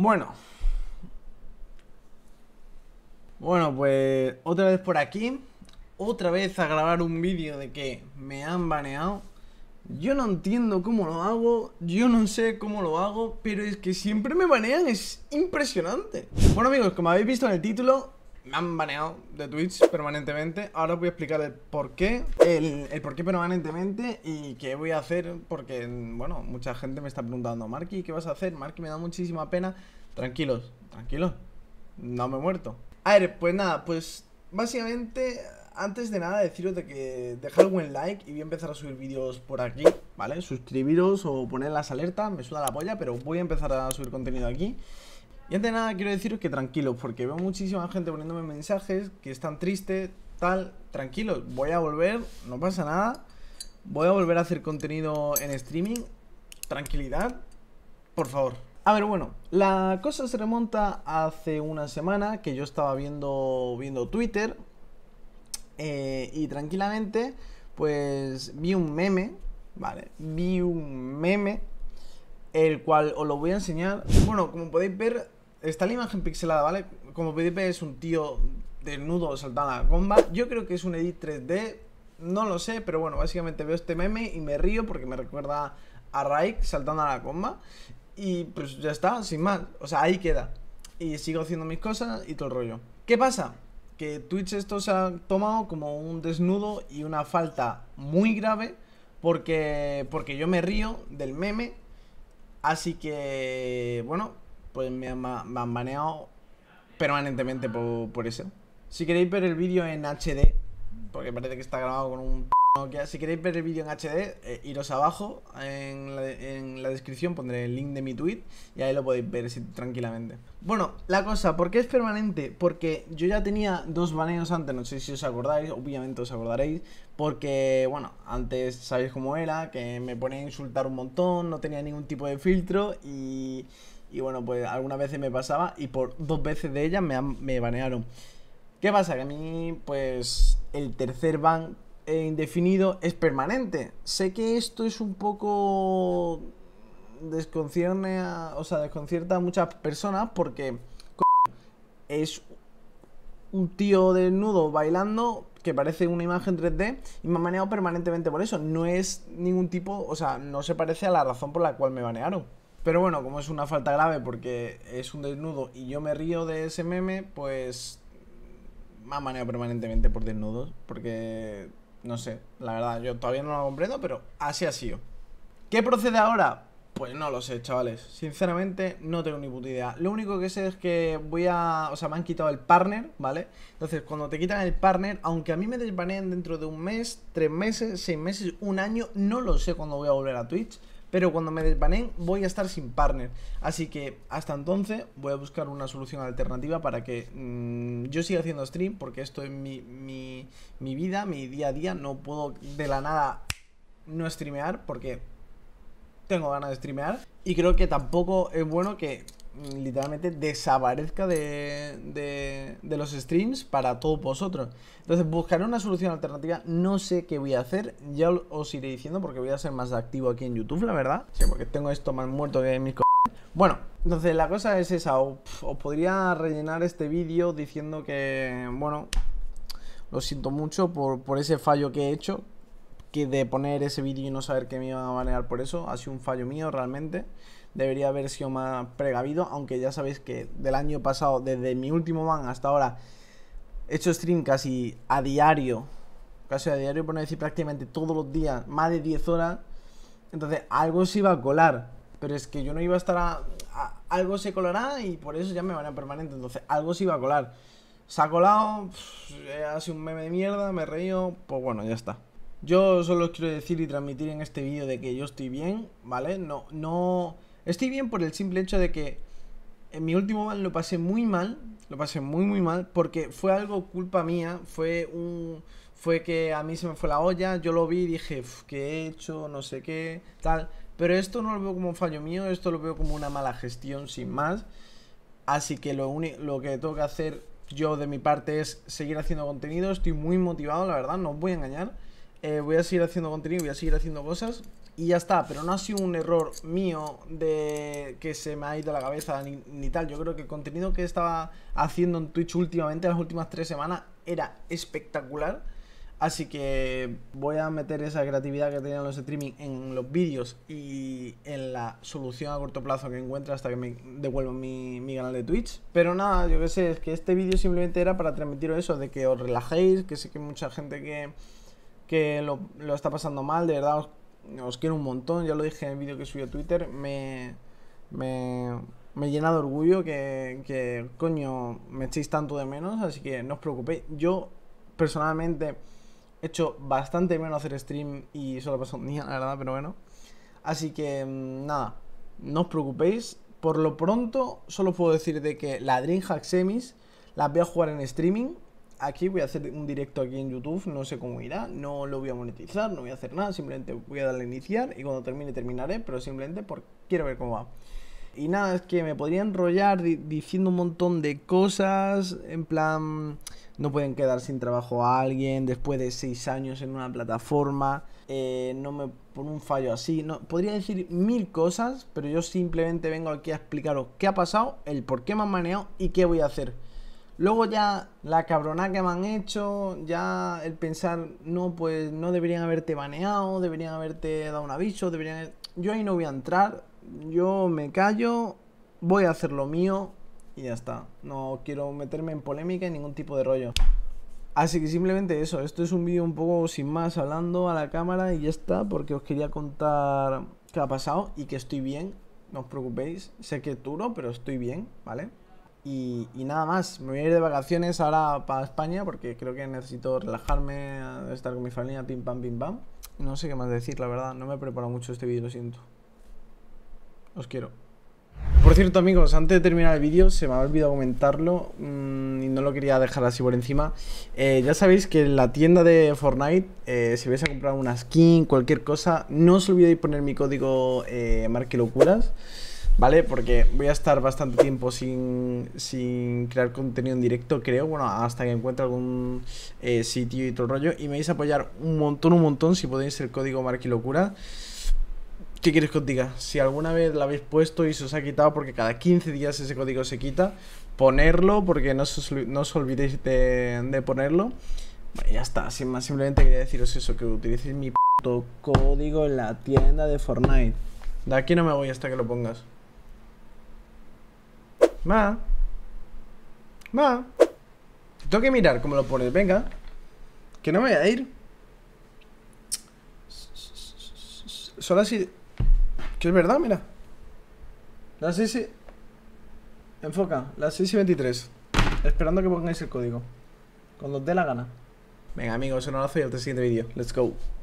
Bueno. Bueno, pues otra vez por aquí. Otra vez a grabar un vídeo de que me han baneado. Yo no entiendo cómo lo hago, yo no sé cómo lo hago, pero es que siempre me banean, es impresionante. Bueno amigos, como habéis visto en el título, me han baneado de Twitch permanentemente. Ahora os voy a explicar el por qué, el, por qué permanentemente y qué voy a hacer, porque, bueno, mucha gente me está preguntando, Marky, ¿qué vas a hacer? Marky, me da muchísima pena. Tranquilos, tranquilos, no me he muerto. A ver, pues nada, pues básicamente, antes de nada, deciros de que dejad un buen like y voy a empezar a subir vídeos por aquí, ¿vale? Suscribiros o poner las alertas, me suda la polla, pero voy a empezar a subir contenido aquí. Y antes de nada quiero deciros que tranquilos, porque veo muchísima gente poniéndome mensajes que están tristes, tal, tranquilos, voy a volver, no pasa nada, voy a volver a hacer contenido en streaming, tranquilidad, por favor. A ver, bueno, la cosa se remonta hace una semana que yo estaba viendo, viendo Twitter eh, y tranquilamente pues vi un meme, ¿vale? Vi un meme, el cual os lo voy a enseñar. Bueno, como podéis ver, está la imagen pixelada, ¿vale? Como PDP es un tío desnudo saltando a la comba. Yo creo que es un edit 3D, no lo sé, pero bueno, básicamente veo este meme y me río porque me recuerda a Raik saltando a la comba. Y pues ya está, sin más. O sea, ahí queda. Y sigo haciendo mis cosas y todo el rollo. ¿Qué pasa? Que Twitch esto se ha tomado como un desnudo y una falta muy grave porque, porque yo me río del meme. Así que, bueno, pues me han, baneado permanentemente por, eso. Si queréis ver el vídeo en HD, porque parece que está grabado con un... Si queréis ver el vídeo en HD, eh, iros abajo, en la, descripción pondré el link de mi tweet y ahí lo podéis ver tranquilamente. Bueno, la cosa, ¿por qué es permanente? Porque yo ya tenía dos baneos antes, no sé si os acordáis, obviamente os acordaréis, porque, bueno, antes sabéis cómo era, que me ponía a insultar un montón, no tenía ningún tipo de filtro y y bueno, pues algunas veces me pasaba y por dos veces de ellas me, me banearon. ¿Qué pasa? Que a mí, pues, el tercer ban indefinido es permanente. Sé que esto es un poco... Desconcierne O sea, desconcierta a muchas personas porque... Es un tío desnudo bailando que parece una imagen 3D y me ha baneado permanentemente por eso. No es ningún tipo... O sea, no se parece a la razón por la cual me banearon. Pero bueno, como es una falta grave porque es un desnudo y yo me río de ese meme, pues me han manejado permanentemente por desnudos. Porque, no sé, la verdad, yo todavía no lo comprendo, pero así ha sido. ¿Qué procede ahora? Pues no lo sé, chavales. Sinceramente, no tengo ni puta idea. Lo único que sé es que voy a. O sea, me han quitado el partner, ¿vale? Entonces, cuando te quitan el partner, aunque a mí me desbaneen dentro de un mes, tres meses, seis meses, un año, no lo sé cuándo voy a volver a Twitch pero cuando me desbanen voy a estar sin partner. Así que hasta entonces voy a buscar una solución alternativa para que mm, yo siga haciendo stream, porque esto es mi, mi, mi vida, mi día a día. No puedo de la nada no streamear, porque tengo ganas de streamear. Y creo que tampoco es bueno que literalmente desaparezca de, los streams para todos vosotros. Entonces buscaré una solución alternativa, no sé qué voy a hacer, ya os iré diciendo porque voy a ser más activo aquí en YouTube, la verdad. Sí, porque tengo esto más muerto que mis co... Bueno, entonces la cosa es esa, os, podría rellenar este vídeo diciendo que, bueno, lo siento mucho por, ese fallo que he hecho, que de poner ese vídeo y no saber que me iba a banear por eso, ha sido un fallo mío realmente debería haber sido más pregabido aunque ya sabéis que del año pasado, desde mi último van hasta ahora, he hecho stream casi a diario, casi a diario, por no decir prácticamente todos los días, más de 10 horas. Entonces, algo se iba a colar, pero es que yo no iba a estar a, algo se colará y por eso ya me van a permanente, entonces algo se iba a colar. Se ha colado, eh, ha sido un meme de mierda, me he pues bueno, ya está. Yo solo quiero decir y transmitir en este vídeo de que yo estoy bien, ¿vale? No, no Estoy bien por el simple hecho de que en mi último mal lo pasé muy mal, lo pasé muy muy mal, porque fue algo culpa mía, fue un... Fue que a mí se me fue la olla, yo lo vi y dije, ¿qué he hecho? No sé qué, tal. Pero esto no lo veo como un fallo mío, esto lo veo como una mala gestión sin más. Así que lo, lo que tengo que hacer yo de mi parte es seguir haciendo contenido, estoy muy motivado, la verdad, no os voy a engañar. Eh, voy a seguir haciendo contenido, voy a seguir haciendo cosas y ya está, pero no ha sido un error mío de que se me ha ido la cabeza ni, tal. Yo creo que el contenido que estaba haciendo en Twitch últimamente, las últimas tres semanas, era espectacular. Así que voy a meter esa creatividad que tenían los streaming en los vídeos y en la solución a corto plazo que encuentre hasta que me devuelvan mi, canal de Twitch. Pero nada, yo qué sé, es que este vídeo simplemente era para transmitir eso, de que os relajéis, que sé que hay mucha gente que que lo, está pasando mal, de verdad os, quiero un montón, ya lo dije en el vídeo que subí a Twitter, me, me, me llena de orgullo que, coño, me echéis tanto de menos, así que no os preocupéis, yo personalmente he hecho bastante menos hacer stream y solo pasó un día, la verdad, pero bueno, así que mm, nada, no os preocupéis, por lo pronto solo puedo decir de que la Dreamhack Semis las voy a jugar en streaming, aquí voy a hacer un directo aquí en YouTube, no sé cómo irá, no lo voy a monetizar, no voy a hacer nada, simplemente voy a darle a iniciar y cuando termine terminaré, pero simplemente porque quiero ver cómo va. Y nada, es que me podría enrollar diciendo un montón de cosas, en plan, no pueden quedar sin trabajo a alguien después de seis años en una plataforma, eh, no me por un fallo así, no, podría decir mil cosas, pero yo simplemente vengo aquí a explicaros qué ha pasado, el por qué me han maneado y qué voy a hacer. Luego ya la cabrona que me han hecho, ya el pensar, no, pues no deberían haberte baneado, deberían haberte dado un aviso, deberían... Yo ahí no voy a entrar, yo me callo, voy a hacer lo mío y ya está. No quiero meterme en polémica y ningún tipo de rollo. Así que simplemente eso, esto es un vídeo un poco sin más hablando a la cámara y ya está, porque os quería contar qué ha pasado y que estoy bien, no os preocupéis. Sé que es duro, pero estoy bien, ¿vale? Y, nada más, me voy a ir de vacaciones ahora para España porque creo que necesito relajarme, estar con mi familia, pim pam, pim pam. No sé qué más decir, la verdad, no me he preparado mucho este vídeo, lo siento. Os quiero. Por cierto amigos, antes de terminar el vídeo se me ha olvidado comentarlo mm, y no lo quería dejar así por encima eh, Ya sabéis que en la tienda de Fortnite, eh, si vais a comprar una skin, cualquier cosa No os olvidéis poner mi código eh, Marque Locuras ¿vale? Porque voy a estar bastante tiempo sin, sin crear contenido en directo, creo, bueno, hasta que encuentre algún eh, sitio y todo el rollo. Y me vais a apoyar un montón, un montón, si podéis el código Marquilocura. ¿Qué quieres que os diga? Si alguna vez lo habéis puesto y se os ha quitado, porque cada 15 días ese código se quita, ponerlo, porque no os, olvidéis de, ponerlo. Bueno, ya está, más, simplemente quería deciros eso, que utilicéis mi código en la tienda de Fortnite. De aquí no me voy hasta que lo pongas. Ma. Ma. Tengo que mirar cómo lo pones. Venga. Que no me voy a ir. Solo así. Que es verdad, mira. Las 6 Enfoca. Las 6 y 23. Esperando que pongáis el código. Cuando os dé la gana. Venga, amigos, un abrazo y hasta el siguiente vídeo. Let's go.